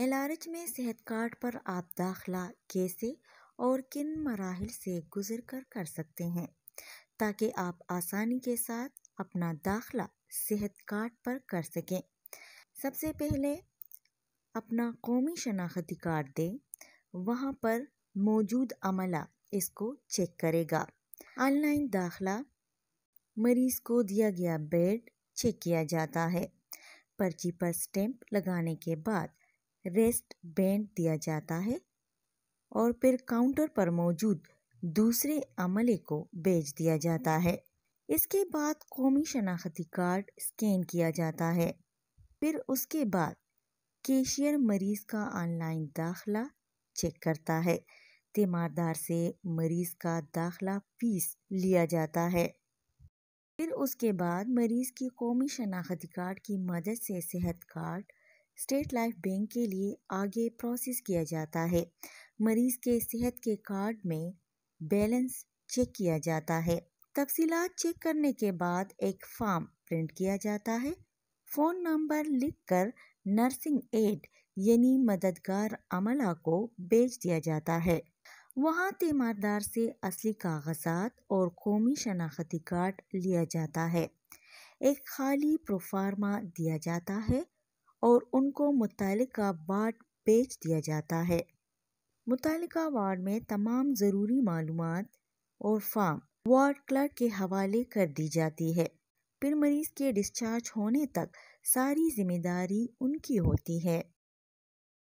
एलआरएच में सेहत कार्ड पर आप दाखिला कैसे और किन मराहल से गुजर कर कर सकते हैं ताकि आप आसानी के साथ अपना दाखिला सेहत कार्ड पर कर सकें सबसे पहले अपना कौमी शनाख्ती कार्ड दें वहाँ पर मौजूद अमला इसको चेक करेगा ऑनलाइन दाखिला मरीज़ को दिया गया बेड चेक किया जाता है पर्ची पर स्टैंप लगाने के बाद रेस्ट बैंड दिया जाता है और फिर काउंटर पर मौजूद दूसरे अमले को बेच दिया जाता है इसके बाद कौमी शनाख्ती कार्ड स्कैन किया जाता है फिर उसके बाद केशियर मरीज़ का ऑनलाइन दाखला चेक करता है तीमारदार से मरीज़ का दाखला फीस लिया जाता है फिर उसके बाद मरीज़ की कौमी शनाख्ती कार्ड की मदद से सेहत कार्ड स्टेट लाइफ बैंक के लिए आगे प्रोसेस किया जाता है मरीज के सेहत के कार्ड में बैलेंस चेक किया जाता है तफसी चेक करने के बाद एक फॉर्म प्रिंट किया जाता है फ़ोन नंबर लिखकर नर्सिंग एड यानी मददगार अमला को भेज दिया जाता है वहाँ तीमारदार से असली कागजात और कौमी शनाख्ती कार्ड लिया जाता है एक खाली प्रोफार्मा दिया जाता है और उनको मुतल वार्ड भेज दिया जाता है मुतल वार्ड में तमाम ज़रूरी मालूम और फार्म वार्ड क्लर्क के हवाले कर दी जाती है फिर मरीज़ के डिस्चार्ज होने तक सारी जिम्मेदारी उनकी होती है